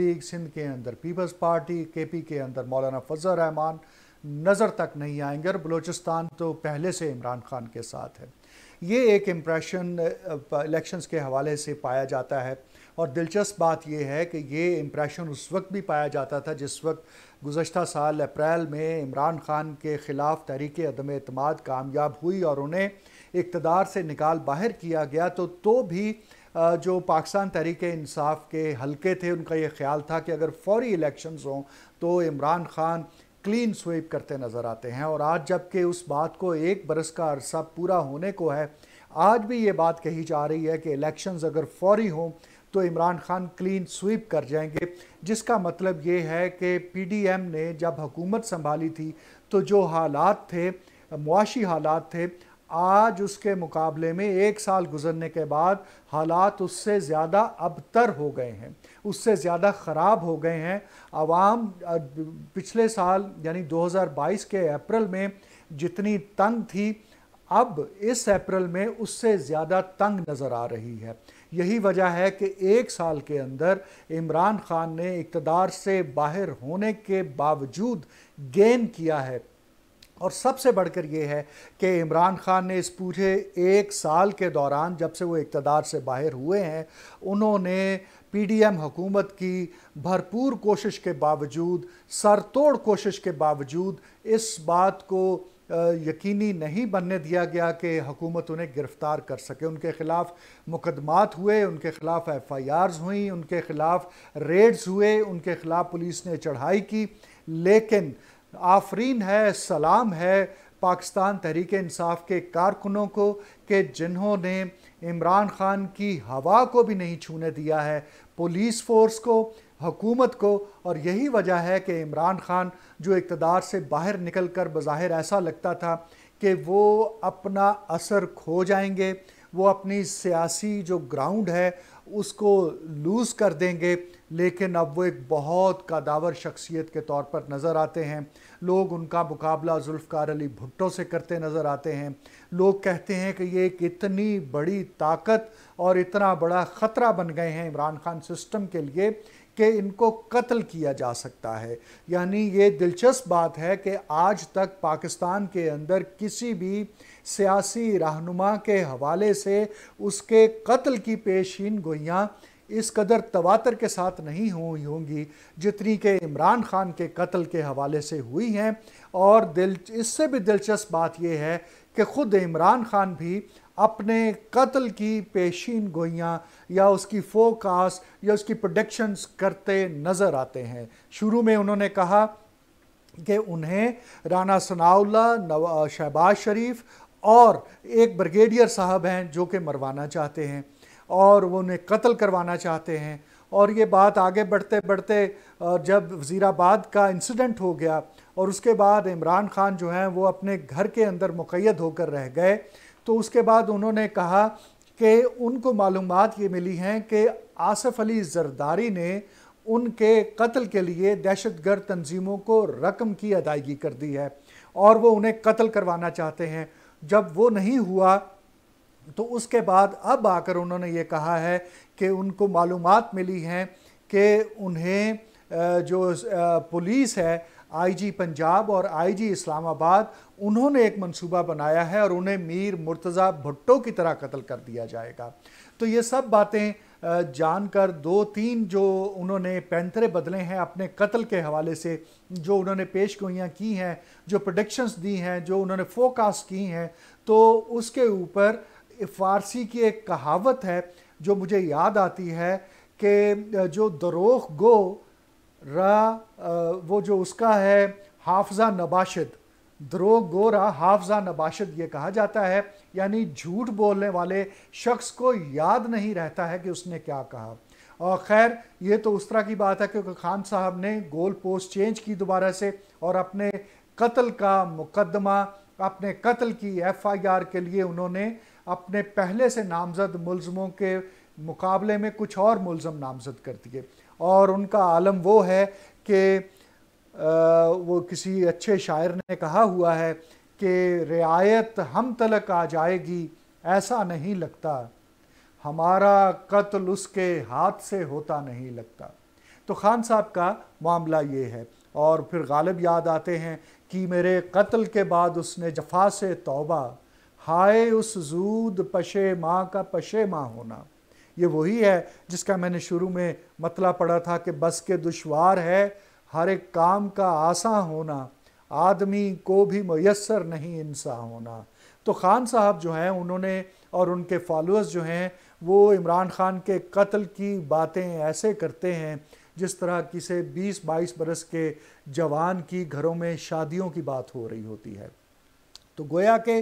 league Sindh के अंदर peoples party के पी के अंदर मौलाना फजल रहमान नज़र तक नहीं आएंगे और बलूचिस्तान तो पहले से इमरान खान के साथ है ये एक इम्प्रेशन इलेक्शंस के हवाले से पाया जाता है और दिलचस्प बात यह है कि ये इम्प्रेशन उस वक्त भी पाया जाता था जिस वक्त गुजशत साल अप्रैल में इमरान खान के ख़िलाफ़ तहरीक अदम अतमाद कामयाब हुई और उन्हें इकतदार से निकाल बाहर किया गया तो, तो भी जो पाकिस्तान तहरीक इंसाफ के हल्के थे उनका ये ख्याल था कि अगर फौरी इलेक्शंस हों तो इमरान खान क्लीन स्वीप करते नज़र आते हैं और आज जबकि उस बात को एक बरस का अरसा पूरा होने को है आज भी ये बात कही जा रही है कि इलेक्शंस अगर फौरी हों तो इमरान खान क्लीन स्वीप कर जाएंगे जिसका मतलब ये है कि पीडीएम ने जब हुकूमत संभाली थी तो जो हालात थे मुआशी हालात थे आज उसके मुकाबले में एक साल गुजरने के बाद हालात उससे ज़्यादा अबतर हो गए हैं उससे ज़्यादा ख़राब हो गए हैं आवाम पिछले साल यानी 2022 के अप्रैल में जितनी तंग थी अब इस अप्रैल में उससे ज़्यादा तंग नज़र आ रही है यही वजह है कि एक साल के अंदर इमरान खान ने इकतदार से बाहर होने के बावजूद गेन किया है और सबसे बढ़कर ये है कि इमरान ख़ान ने इस पूरे एक साल के दौरान जब से वो इकतदार से बाहर हुए हैं उन्होंने पी डी एम हुकूमत की भरपूर कोशिश के बावजूद सर तोड़ कोशिश के बावजूद इस बात को यकीनी नहीं बनने दिया गया कि हुकूमत उन्हें गिरफ़्तार कर सके उनके ख़िलाफ़ मुकदमात हुए उनके ख़िलाफ़ एफ़ आई आर्स हुई उनके ख़िलाफ़ रेड्स हुए उनके ख़िलाफ़ पुलिस ने चढ़ाई की लेकिन आफरीन है सलाम है पाकिस्तान तहरीक इंसाफ के कारकुनों को कि जिन्होंने इमरान खान की हवा को भी नहीं छूने दिया है पुलिस फोर्स को हुकूमत को और यही वजह है कि इमरान खान जो इकतदार से बाहर निकल कर बज़ाहिर ऐसा लगता था कि वो अपना असर खो जाएंगे वो अपनी सियासी जो ग्राउंड है उसको लूज़ कर देंगे लेकिन अब वो एक बहुत कादावर शख्सियत के तौर पर नज़र आते हैं लोग उनका मुकाबला जुल्फ़ार अली भुट्टो से करते नज़र आते हैं लोग कहते हैं कि ये एक इतनी बड़ी ताकत और इतना बड़ा ख़तरा बन गए हैं इमरान खान सिस्टम के लिए कि इनको कत्ल किया जा सकता है यानी ये दिलचस्प बात है कि आज तक पाकिस्तान के अंदर किसी भी सियासी रहनुमा के हवाले से उसके कत्ल की पेशीन गोइयाँ इस कदर तवातर के साथ नहीं हुई होंगी जितनी के इमरान खान के कत्ल के हवाले से हुई हैं और दिल इससे भी दिलचस्प बात यह है कि ख़ुद इमरान खान भी अपने कत्ल की पेशीन गोइयाँ या उसकी फोकास या उसकी प्रोडक्शंस करते नज़र आते हैं शुरू में उन्होंने कहा कि उन्हें राना सनाउल्ला शहबाज शरीफ और एक ब्रिगेडियर साहब हैं जो कि मरवाना चाहते हैं और वो उन्हें कत्ल करवाना चाहते हैं और ये बात आगे बढ़ते बढ़ते जब वज़ीराबाद का इंसिडेंट हो गया और उसके बाद इमरान ख़ान जो हैं वो अपने घर के अंदर मुक़ैद होकर रह गए तो उसके बाद उन्होंने कहा कि उनको मालूम ये मिली हैं कि आसफ़ अली जरदारी ने उनके कत्ल के लिए दहशतगर्द तंजीमों को रकम की अदायगी कर दी है और वो उन्हें कत्ल करवाना चाहते हैं जब वो नहीं हुआ तो उसके बाद अब आकर उन्होंने ये कहा है कि उनको मालूम मिली हैं कि उन्हें जो पुलिस है आईजी पंजाब और आईजी इस्लामाबाद उन्होंने एक मंसूबा बनाया है और उन्हें मीर मुर्तज़ा भुट्टो की तरह कत्ल कर दिया जाएगा तो ये सब बातें जानकर दो तीन जो उन्होंने पैंतरे बदले हैं अपने कत्ल के हवाले से जो उन्होंने पेश गोइयाँ की हैं जो प्रोडिक्शंस दी हैं जो उन्होंने फोकास्ट की हैं तो उसके ऊपर फ़ारसी की एक कहावत है जो मुझे याद आती है कि जो दरोख गो रा वो जो उसका है हाफजा नबाशद दरोग गोरा हाफजा नबाशद ये कहा जाता है यानी झूठ बोलने वाले शख्स को याद नहीं रहता है कि उसने क्या कहा और खैर ये तो उस तरह की बात है क्योंकि खान साहब ने गोल पोस्ट चेंज की दोबारा से और अपने कत्ल का मुकदमा अपने कत्ल की एफआईआर के लिए उन्होंने अपने पहले से नामजद मुलजमों के मुकाबले में कुछ और मुलम नामजद कर दिए और उनका आलम वो है कि वो किसी अच्छे शायर ने कहा हुआ है कि रियायत हम तलक आ जाएगी ऐसा नहीं लगता हमारा कत्ल उसके हाथ से होता नहीं लगता तो खान साहब का मामला ये है और फिर गालिब याद आते हैं कि मेरे कत्ल के बाद उसने जफा से तौबा हाय उस जूद पशे माँ का पशे माँ होना ये वही है जिसका मैंने शुरू में मतला पढ़ा था कि बस के दुशवार है हर एक काम का आसा होना आदमी को भी मैसर नहीं इंसान होना तो ख़ान साहब जो हैं उन्होंने और उनके फॉलोअर्स जो हैं वो इमरान ख़ान के कत्ल की बातें ऐसे करते हैं जिस तरह किसे 20-22 बरस के जवान की घरों में शादियों की बात हो रही होती है तो गोया के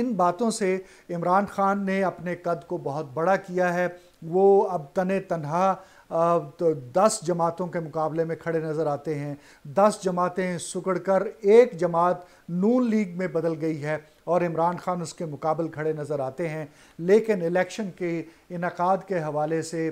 इन बातों से इमरान ख़ान ने अपने कद को बहुत बड़ा किया है वो अब तन तनहा तो दस जमातों के मुकाबले में खड़े नज़र आते हैं दस जमातें सकड़ कर एक जमात नून लीग में बदल गई है और इमरान खान उसके मुकाबल खड़े नज़र आते हैं लेकिन इलेक्शन के इनका के हवाले से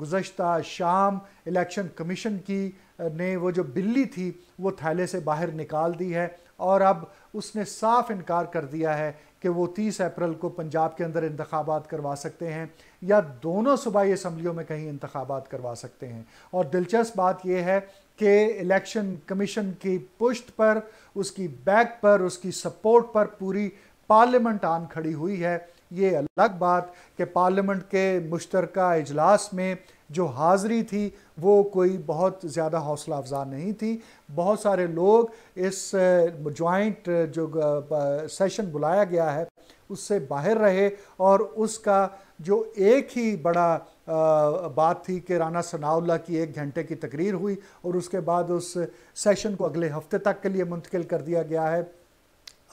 गुज्त शाम इलेक्शन कमीशन की ने वो जो बिल्ली थी वो थैले से बाहर निकाल दी है और अब उसने साफ इनकार कर दिया है कि वो 30 अप्रैल को पंजाब के अंदर इंतबात करवा सकते हैं या दोनों सूबाई असम्बलियों में कहीं इंतबात करवा सकते हैं और दिलचस्प बात यह है कि इलेक्शन कमीशन की पुश्त पर उसकी बैक पर उसकी सपोर्ट पर पूरी पार्लियामेंट आन खड़ी हुई है ये अलग बात कि पार्लियामेंट के मुश्तरक अजलास में जो हाज़री थी वो कोई बहुत ज़्यादा हौसला अफजा नहीं थी बहुत सारे लोग इस जॉइंट जो सेशन बुलाया गया है उससे बाहर रहे और उसका जो एक ही बड़ा बात थी कि राना सनाउल्ला की एक घंटे की तकरीर हुई और उसके बाद उस सेशन को अगले हफ्ते तक के लिए मुंतकिल कर दिया गया है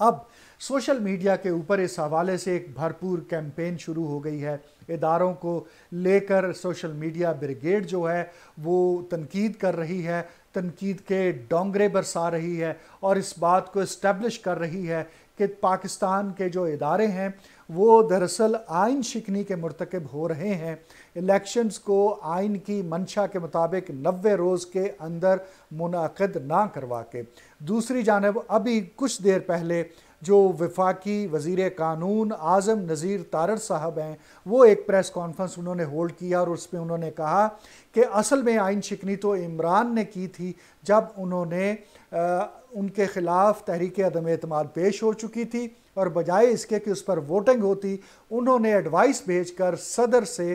अब सोशल मीडिया के ऊपर इस हवाले से एक भरपूर कैंपेन शुरू हो गई है इदारों को लेकर सोशल मीडिया ब्रिगेड जो है वो तनकीद कर रही है तनकीद के डोंगरे बरसा रही है और इस बात को इस्टेब्लिश कर रही है कि पाकिस्तान के जो इदारे हैं वो दरअसल आइन शिकनी के मरतकब हो रहे हैं इलेक्शंस को आइन की मंशा के मुताबिक नबे रोज़ के अंदर मुनद ना करवा के दूसरी जानब अभी कुछ देर पहले जो वफाकी वज़ी कानून आज़म नज़ीर तारर साहब हैं वो एक प्रेस कॉन्फ्रेंस उन्होंने होल्ड किया और उस पर उन्होंने कहा कि असल में आइन शिकनी तो इमरान ने की थी जब उन्होंने आ, उनके ख़िलाफ़ तहरीक अदम अतम पेश हो चुकी थी और बजाय इसके कि उस पर वोटिंग होती उन्होंने एडवाइस भेज कर सदर से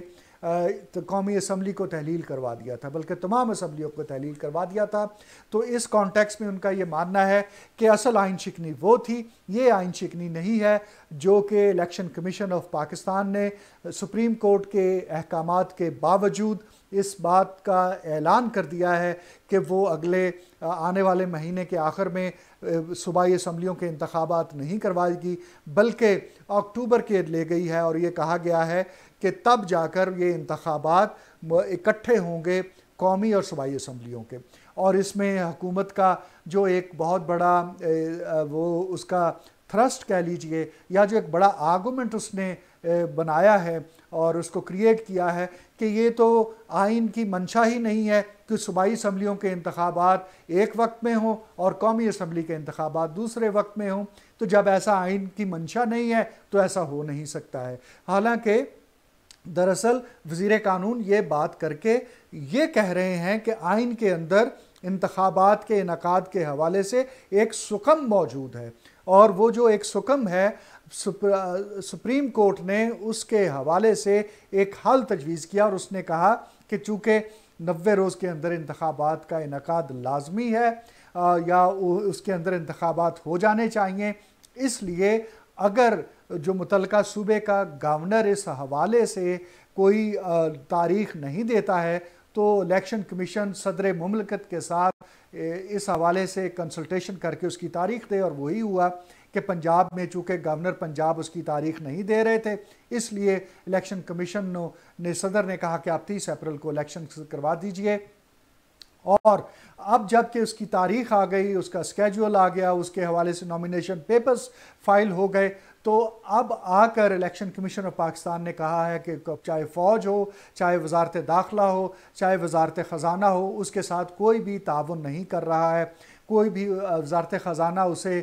तो कौमी असम्बली को तहलील करवा दिया था बल्कि तमाम असम्बलियों को तहलील करवा दिया था तो इस कॉन्टेक्स में उनका ये मानना है कि असल आइन शिकनी वो थी ये आइन शिकनी नहीं है जो कि इलेक्शन कमीशन ऑफ पाकिस्तान ने सुप्रीम कोर्ट के अहकाम के बावजूद इस बात का ऐलान कर दिया है कि वो अगले आने वाले महीने के आखिर में सूबाई असम्बलियों के इंतबात नहीं करवाएगी बल्कि अक्टूबर के ले गई है और ये कहा गया है कि तब जाकर ये इंतबात इकट्ठे होंगे कौमी और सूबाई इसम्बलियों के और इसमें हुकूमत का जो एक बहुत बड़ा वो उसका थ्रस्ट कह लीजिए या जो एक बड़ा आर्गूमेंट उसने बनाया है और उसको क्रिएट किया है कि ये तो आइन की मंशा ही नहीं है कि सूबाई इसम्बलियों के इंतबात एक वक्त में हों और कौमी इसम्बली के इंतबात दूसरे वक्त में हों तो जब ऐसा आइन की मंशा नहीं है तो ऐसा हो नहीं सकता है हालांकि दरअसल वजीर कानून ये बात करके ये कह रहे हैं कि आइन के अंदर इंतबात के इनका के हवाले से एक सुकम मौजूद है और वो जो एक सुकम है सुप्रीम कोर्ट ने उसके हवाले से एक हल तजवीज़ किया और उसने कहा कि चूँकि नबे रोज़ के अंदर इंतबात का इनका लाजमी है या उसके अंदर इंतबात हो जाने चाहिए इसलिए अगर जो मुतल सूबे का गवर्नर इस हवाले से कोई तारीख नहीं देता है तो इलेक्शन कमीशन सदर ममलकत के साथ इस हवाले से कंसल्टेशन करके उसकी तारीख दे और वही हुआ कि पंजाब में चूँकि गवर्नर पंजाब उसकी तारीख नहीं दे रहे थे इसलिए इलेक्शन कमीशन ने सदर ने कहा कि आप तीस अप्रैल को इलेक्शन करवा दीजिए और अब जबकि उसकी तारीख आ गई उसका स्केजल आ गया उसके हवाले से नॉमिनेशन पेपर्स फाइल हो गए तो अब आकर इलेक्शन कमीशन ऑफ पाकिस्तान ने कहा है कि चाहे फ़ौज हो चाहे वजारत दाखिला हो चाहे वजारत ख़जाना हो उसके साथ कोई भी ताउन नहीं कर रहा है कोई भी वजारत ख़जाना उसे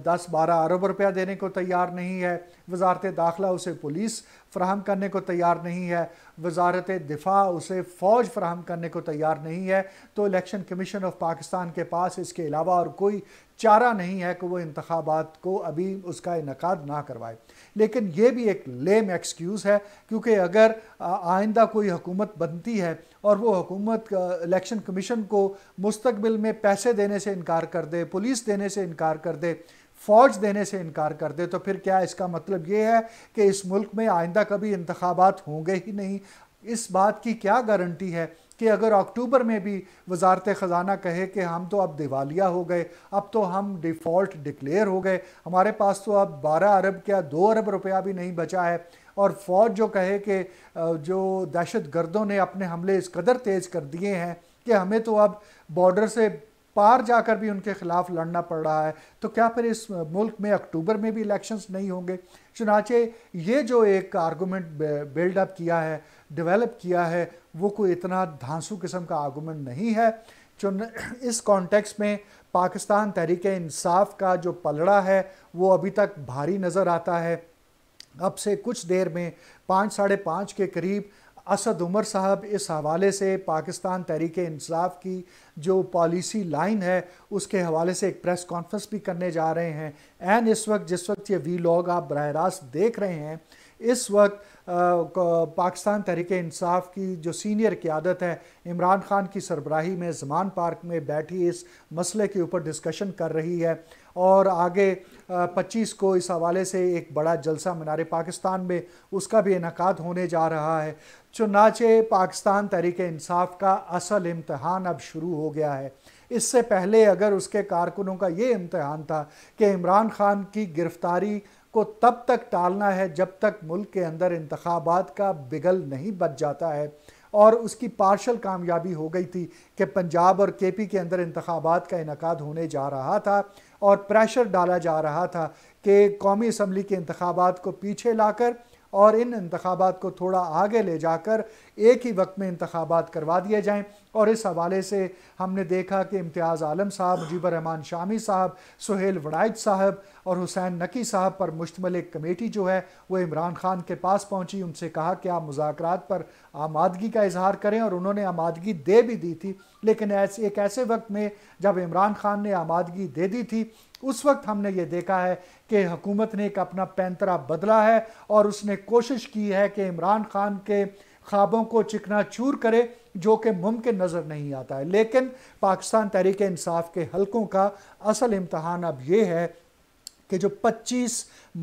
दस बारह अरब रुपया देने को तैयार नहीं है वजारत दाखिला उसे पुलिस फ्राहम करने को तैयार नहीं है वजारत दिफा उसे फ़ौज फ्राहम करने को तैयार नहीं है तो इलेक्शन कमीशन ऑफ पाकिस्तान के पास इसके अलावा और कोई चारा नहीं है कि वो इंतबात को अभी उसका इनका ना करवाए लेकिन ये भी एक लेम एक्सक्यूज़ है क्योंकि अगर आइंदा कोई हुकूमत बनती है और वो हुकूमत इलेक्शन कमीशन को मुस्तबिल में पैसे देने से इनकार कर दे पुलिस देने से इनकार कर दे फ़ौज देने से इनकार कर दे तो फिर क्या इसका मतलब ये है कि इस मुल्क में आइंदा कभी इंतबात होंगे ही नहीं इस बात की क्या गारंटी है कि अगर अक्टूबर में भी वजारत ख़जाना कहे कि हम तो अब दिवालिया हो गए अब तो हम डिफ़ॉल्ट डिक्लेयर हो गए हमारे पास तो अब बारह अरब क्या दो अरब रुपया भी नहीं बचा है और फौज जो कहे कि जो दहशत गर्दों ने अपने हमले इस कदर तेज़ कर दिए हैं कि हमें तो अब बॉर्डर से पार जाकर भी उनके खिलाफ लड़ना पड़ रहा है तो क्या फिर इस मुल्क में अक्टूबर में भी इलेक्शंस नहीं होंगे चुनाचे ये जो एक आर्गूमेंट बिल्डअप किया है डेवलप किया है वो कोई इतना धांसू किस्म का आर्गूमेंट नहीं है चुन इस कॉन्टेक्स्ट में पाकिस्तान तहरीक इंसाफ का जो पलड़ा है वो अभी तक भारी नज़र आता है अब से कुछ देर में पाँच साढ़े पाँच के करीब असद उमर साहब इस हवाले से पाकिस्तान तहरीक इंसाफ की जो पॉलिसी लाइन है उसके हवाले से एक प्रेस कॉन्फ्रेंस भी करने जा रहे हैं एंड इस वक्त जिस वक्त ये वी लॉग आप बरह रास्त देख रहे हैं इस वक्त पाकिस्तान तहरीक इंसाफ की जो सीनियर क्यादत है इमरान खान की सरबराही में जमान पार्क में बैठी इस मसले के ऊपर डिस्कशन कर रही है और आगे 25 को इस हवाले से एक बड़ा जलसा मीनार पाकिस्तान में उसका भी इनका होने जा रहा है चुनाचे पाकिस्तान तहरीक इंसाफ का असल इम्तहान अब शुरू हो गया है इससे पहले अगर उसके कारकुनों का ये इम्तहान था कि इमरान खान की गिरफ्तारी को तब तक टालना है जब तक मुल्क के अंदर इंतबात का बिगल नहीं बच जाता है और उसकी पार्शल कामयाबी हो गई थी कि पंजाब और केपी के अंदर इंतबात का इनका होने जा रहा था और प्रेशर डाला जा रहा था कि कौमी असम्बली के इंतबात को पीछे लाकर और इन इंतबात को थोड़ा आगे ले जाकर एक ही वक्त में इंतबात करवा दिए जाएँ और इस हवाले से हमने देखा कि इम्तियाज़ आलम साहब मुजीबर रहमान शामी साहब सुहेल वड़ाइज साहब और हुसैन नकी साहब पर मुश्तमल एक कमेटी जो है वो इमरान खान के पास पहुँची उनसे कहा कि आप मुजाकर पर आमादगी का इजहार करें और उन्होंने आमादगी दे भी दी थी लेकिन ऐसे एक ऐसे वक्त में जब इमरान खान ने आमादगी दे दी थी उस वक्त हमने ये देखा है कि हुकूमत ने एक अपना पैंतरा बदला है और उसने कोशिश की है कि इमरान खान के ख्वाबों को चिकना चूर करे जो कि मुमकिन नज़र नहीं आता है लेकिन पाकिस्तान तहरीक इंसाफ के हलकों का असल इम्तहान अब ये है कि जो 25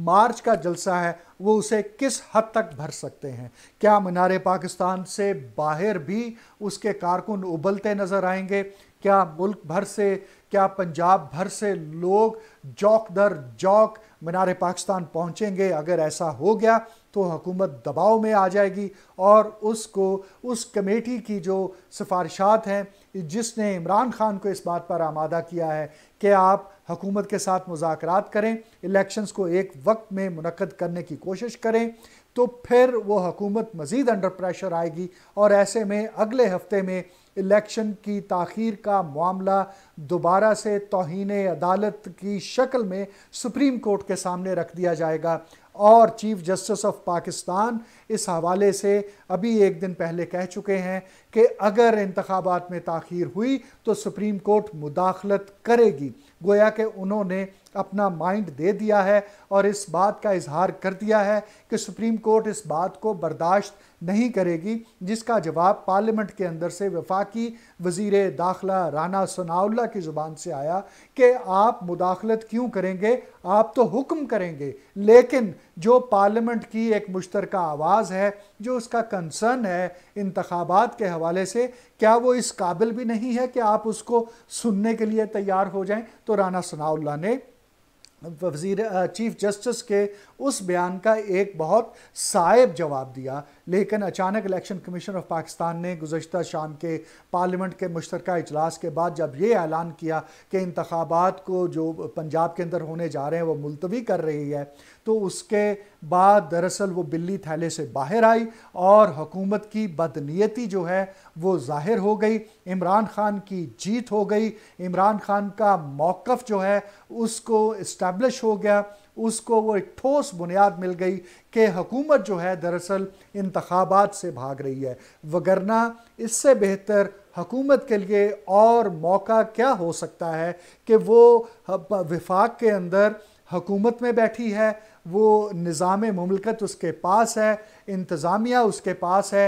मार्च का जलसा है वो उसे किस हद तक भर सकते हैं क्या मीनार पाकिस्तान से बाहर भी उसके कारकुन उबलते नज़र आएंगे क्या मुल्क भर से क्या पंजाब भर से लोग जौक दर जौक मीनार पाकिस्तान पहुंचेंगे अगर ऐसा हो गया तो हुकूमत दबाव में आ जाएगी और उसको उस कमेटी की जो सिफारिशात हैं जिसने इमरान खान को इस बात पर आमादा किया है कि आप हकूमत के साथ मुजाकर करें इलेक्शंस को एक वक्त में मनकद करने की कोशिश करें तो फिर वो हकूमत मज़ीद अंडर प्रेशर आएगी और ऐसे में अगले हफ्ते में इलेक्शन की तखीर का मामला दोबारा से तोहन अदालत की शक्ल में सुप्रीम कोर्ट के सामने रख दिया जाएगा और चीफ जस्टिस ऑफ पाकिस्तान इस हवाले से अभी एक दिन पहले कह चुके हैं कि अगर इंतबात में तखीर हुई तो सुप्रीम कोर्ट मुदाखलत करेगी गोया कि उन्होंने अपना माइंड दे दिया है और इस बात का इजहार कर दिया है कि सुप्रीम कोर्ट इस बात को बर्दाश्त नहीं करेगी जिसका जवाब पार्लियामेंट के अंदर से वफाकी वजीर दाखला राना सनाउल्ला की ज़ुबान से आया कि आप मुदाखलत क्यों करेंगे आप तो हुक्म करेंगे लेकिन जो पार्लियामेंट की एक मुश्तरक आवाज़ है जो उसका कंसर्न है इंतबात के हवाले से क्या वो इस काबिल भी नहीं है कि आप उसको सुनने के लिए तैयार हो जाएं तो राना सनाउल्ला ने वजीर चीफ जस्टिस के उस बयान का एक बहुत साइब जवाब दिया लेकिन अचानक इलेक्शन कमीशन ऑफ पाकिस्तान ने गुजशत शाम के पार्लियामेंट के मुश्तर अजलास के बाद जब ये ऐलान किया कि इंतबात को जो पंजाब के अंदर होने जा रहे हैं वो मुलतवी कर रही है तो उसके बाद दरअसल वो बिल्ली थैले से बाहर आई और हुकूमत की बदनीयती जो है वो ज़ाहिर हो गई इमरान खान की जीत हो गई इमरान खान का मौक़ जो है उसको इस्टेब्लिश हो गया उसको वो एक ठोस बुनियाद मिल गई कि हुकूमत जो है दरअसल इंतबात से भाग रही है वगरना इससे बेहतर हकूमत के लिए और मौका क्या हो सकता है कि वो विफाक के अंदर हकूमत में बैठी है वो निज़ाम ममलकत उसके पास है इंतज़ामिया उसके पास है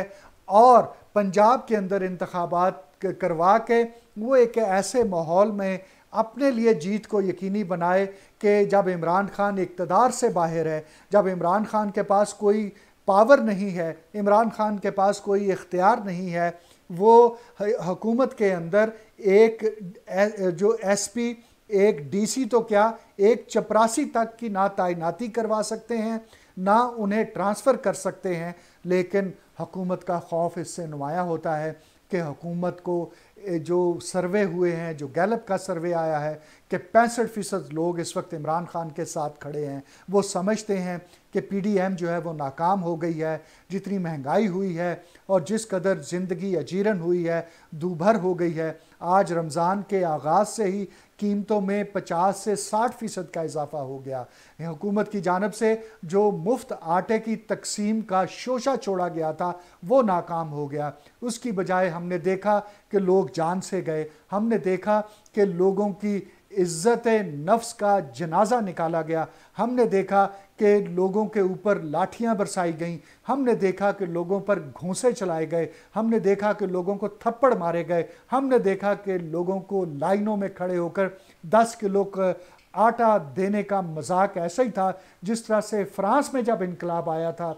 और पंजाब के अंदर इंतबात करवा के वो एक ऐसे माहौल में अपने लिए जीत को यकीनी बनाए कि जब इमरान खान इकतदार से बाहर है जब इमरान खान के पास कोई पावर नहीं है इमरान खान के पास कोई इख्तियार नहीं है वो हकूमत के अंदर एक जो एस पी एक डीसी तो क्या एक चपरासी तक की ना तैनाती करवा सकते हैं ना उन्हें ट्रांसफ़र कर सकते हैं लेकिन हकूमत का खौफ इससे नुमाया होता है कि हकूमत को जो सर्वे हुए हैं जो गैलप का सर्वे आया है कि पैंसठ फीसद लोग इस वक्त इमरान खान के साथ खड़े हैं वो समझते हैं कि पीडीएम जो है वो नाकाम हो गई है जितनी महंगाई हुई है और जिस कदर ज़िंदगी अजीरन हुई है दूभर हो गई है आज रमज़ान के आगाज़ से ही कीमतों में 50 से 60 फ़ीसद का इजाफा हो गया हुकूमत की जानब से जो मुफ्त आटे की तकसीम का शोशा छोड़ा गया था वो नाकाम हो गया उसकी बजाय हमने देखा कि लोग जान से गए हमने देखा कि लोगों की इज़्ज़त नफ्स का जनाजा निकाला गया हमने देखा कि लोगों के ऊपर लाठियां बरसाई गईं हमने देखा कि लोगों पर घोंसे चलाए गए हमने देखा कि लोगों को थप्पड़ मारे गए हमने देखा कि लोगों को लाइनों में खड़े होकर दस किलो का आटा देने का मजाक ऐसा ही था जिस तरह से फ्रांस में जब इनकलाब आया था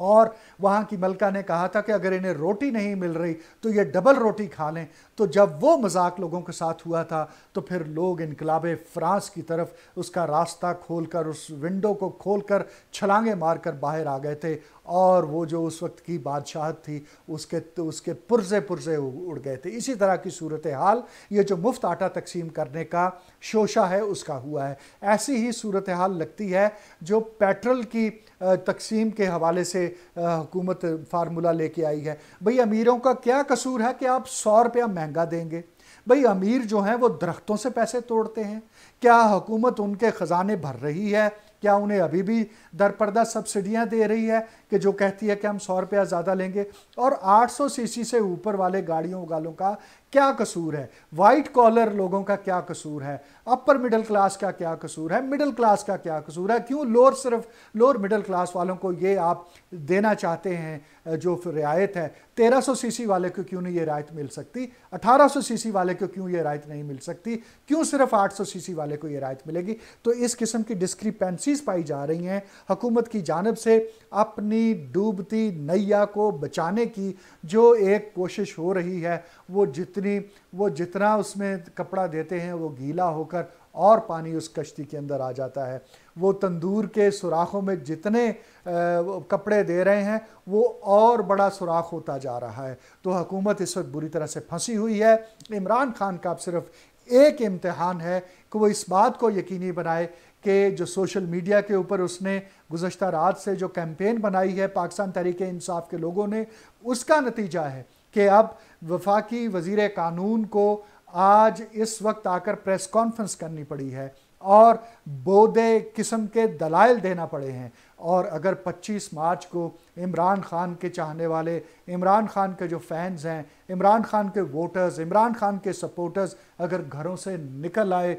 और वहाँ की मलका ने कहा था कि अगर इन्हें रोटी नहीं मिल रही तो ये डबल रोटी खा लें तो जब वो मजाक लोगों के साथ हुआ था तो फिर लोग इनकलाब फ्रांस की तरफ उसका रास्ता खोल कर उस विंडो को खोल कर छलांगे मार कर बाहर आ गए थे और वो जो उस वक्त की बादशाहत थी उसके तो उसके पुरजे पुरजे उड़ गए थे इसी तरह की सूरत हाल ये जो मुफ्त आटा तकसीम करने का शोशा है उसका हुआ है ऐसी ही सूरत हाल लगती है जो पेट्रोल की तकसीम के हवाले से हुकूमत फार्मूला लेके आई है भाई अमीरों का क्या कसूर है कि आप सौ रुपया महंगा देंगे भाई अमीर जो हैं वो दरख्तों से पैसे तोड़ते हैं क्या हुकूमत उनके ख़जाने भर रही है क्या उन्हें अभी भी दरपर्दा सब्सिडियां दे रही है कि जो कहती है कि हम सौ रुपया ज़्यादा लेंगे और 800 सीसी से ऊपर वाले गाड़ियों वालों का क्या कसूर है वाइट कॉलर लोगों का क्या कसूर है अपर मिडिल क्लास का क्या कसूर है मिडिल क्लास का क्या कसूर है क्यों लोअर सिर्फ लोअर मिडिल क्लास वालों को ये आप देना चाहते हैं जो रियायत है 1300 सीसी वाले को क्यों नहीं ये रायत मिल सकती 1800 सीसी वाले को क्यों ये रायत नहीं मिल सकती क्यों सिर्फ 800 सीसी वाले को ये रायत मिलेगी तो इस किस्म की डिस्क्रिपेंसीज पाई जा रही हैं हकूमत की जानब से अपनी डूबती नैया को बचाने की जो एक कोशिश हो रही है वो जितनी वो जितना उसमें कपड़ा देते हैं वो गीला होकर और पानी उस कश्ती के अंदर आ जाता है वो तंदूर के सुराखों में जितने कपड़े दे रहे हैं वो और बड़ा सुराख होता जा रहा है तो हुकूमत इस वक्त बुरी तरह से फंसी हुई है इमरान खान का अब सिर्फ एक इम्तहान है कि वो इस बात को यकीनी बनाए कि जो सोशल मीडिया के ऊपर उसने गुजशत रात से जो कैंपेन बनाई है पाकिस्तान तहरीक इंसाफ के लोगों ने उसका नतीजा है कि अब वफाकी वजीर कानून को आज इस वक्त आकर प्रेस कॉन्फ्रेंस करनी पड़ी है और बोदे किस्म के दलाइल देना पड़े हैं और अगर 25 मार्च को इमरान खान के चाहने वाले इमरान खान के जो फैंस हैं इमरान खान के वोटर्स इमरान खान के सपोर्टर्स अगर घरों से निकल आए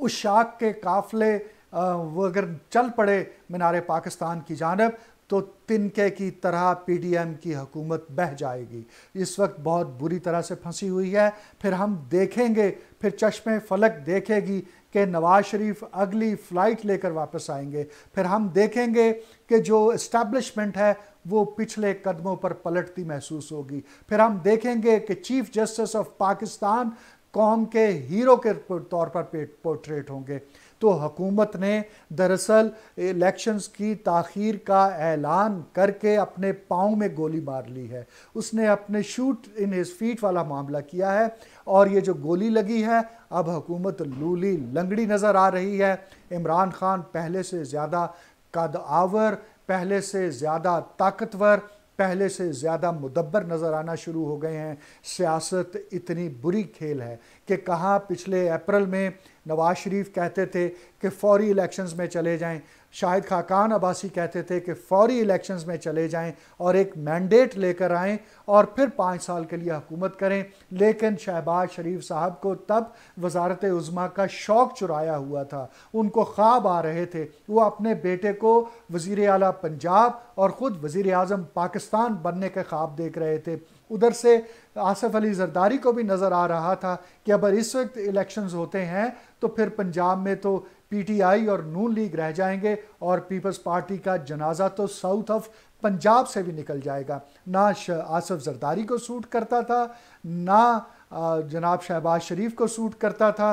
उस शाख के काफ़ले वो अगर चल पड़े मीनार पाकिस्तान की जानब तो तिनके की तरह पीडीएम की हुकूमत बह जाएगी इस वक्त बहुत बुरी तरह से फंसी हुई है फिर हम देखेंगे फिर चश्मे फलक देखेगी कि नवाज शरीफ अगली फ़्लाइट लेकर वापस आएंगे फिर हम देखेंगे कि जो इस्टेब्लिशमेंट है वो पिछले कदमों पर पलटती महसूस होगी फिर हम देखेंगे कि चीफ जस्टिस ऑफ पाकिस्तान कौम के हीरो के तौर पर पोर्ट्रेट होंगे तो हकूमत ने दरअसल इलेक्शंस की ताखीर का ऐलान करके अपने पाँव में गोली मार ली है उसने अपने शूट इन हिज फीट वाला मामला किया है और ये जो गोली लगी है अब हुकूमत लूली लंगड़ी नज़र आ रही है इमरान खान पहले से ज़्यादा कद आवर पहले से ज़्यादा ताकतवर पहले से ज़्यादा मुदब्बर नज़र आना शुरू हो गए हैं सियासत इतनी बुरी खेल है कि कहाँ पिछले अप्रैल में नवाज शरीफ कहते थे कि फौरी इलेक्शंस में चले जाएं शाहिद खाकान अब्बासी कहते थे कि फौरी इलेक्शंस में चले जाएं और एक मैंडेट लेकर आएं और फिर पाँच साल के लिए हुकूमत करें लेकिन शहबाज शरीफ साहब को तब वजारत उज़मा का शौक़ चुराया हुआ था उनको ख्वाब आ रहे थे वो अपने बेटे को वज़ी अली पंजाब और ख़ुद वज़ी अजम पाकिस्तान बनने के ख्वाब देख रहे थे उधर से आसफ़ अली जरदारी को भी नज़र आ रहा था कि अगर इस वक्त इलेक्शंस होते हैं तो फिर पंजाब में तो पीटीआई और नून लीग रह जाएंगे और पीपल्स पार्टी का जनाजा तो साउथ ऑफ पंजाब से भी निकल जाएगा ना आसफ जरदारी को सूट करता था ना जनाब शहबाज शरीफ को सूट करता था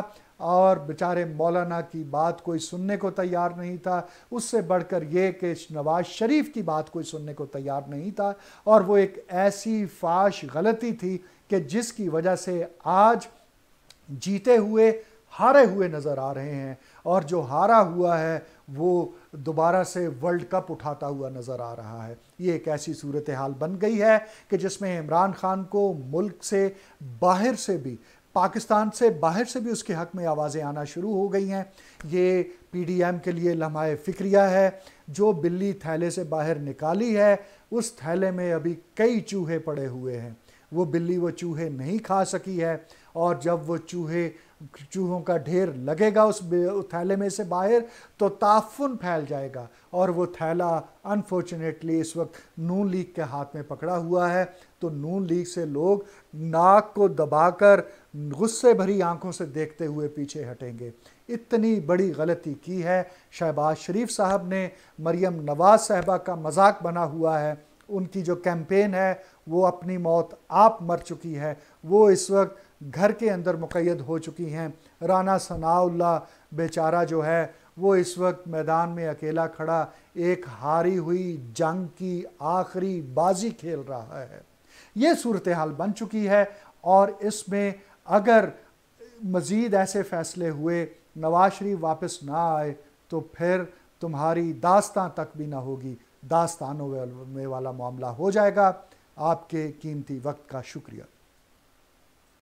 और बेचारे मौलाना की बात कोई सुनने को तैयार नहीं था उससे बढ़कर ये कि नवाज शरीफ की बात कोई सुनने को तैयार नहीं था और वो एक ऐसी फाश गलती थी कि जिसकी वजह से आज जीते हुए हारे हुए नज़र आ रहे हैं और जो हारा हुआ है वो दोबारा से वर्ल्ड कप उठाता हुआ नज़र आ रहा है ये एक ऐसी सूरत हाल बन गई है कि जिसमें इमरान खान को मुल्क से बाहर से भी पाकिस्तान से बाहर से भी उसके हक़ में आवाज़ें आना शुरू हो गई हैं ये पी डी एम के लिए लम्हा फ़िक्रिया है जो बिल्ली थैले से बाहर निकाली है उस थैले में अभी कई चूहे पड़े हुए हैं वो बिल्ली वो चूहे नहीं खा सकी है और जब वो चूहे चूहों का ढेर लगेगा उस थैले में से बाहर तो ताफुन फैल जाएगा और वो थैला अनफॉर्चुनेटली इस वक्त नून लीग के हाथ में पकड़ा हुआ है तो नून लीग से लोग नाक को दबाकर गुस्से भरी आंखों से देखते हुए पीछे हटेंगे इतनी बड़ी गलती की है शहबाज शरीफ साहब ने मरियम नवाज साहबा का मजाक बना हुआ है उनकी जो कैंपेन है वो अपनी मौत आप मर चुकी है वो इस वक्त घर के अंदर मुकैद हो चुकी हैं राना सनाउल्ला बेचारा जो है वो इस वक्त मैदान में अकेला खड़ा एक हारी हुई जंग की आखिरी बाजी खेल रहा है ये सूरत हाल बन चुकी है और इसमें अगर मज़ीद ऐसे फ़ैसले हुए नवाज शरीफ वापस ना आए तो फिर तुम्हारी दास्तान तक भी ना होगी दास्तानों में वाला मामला हो जाएगा आपके कीमती वक्त का शुक्रिया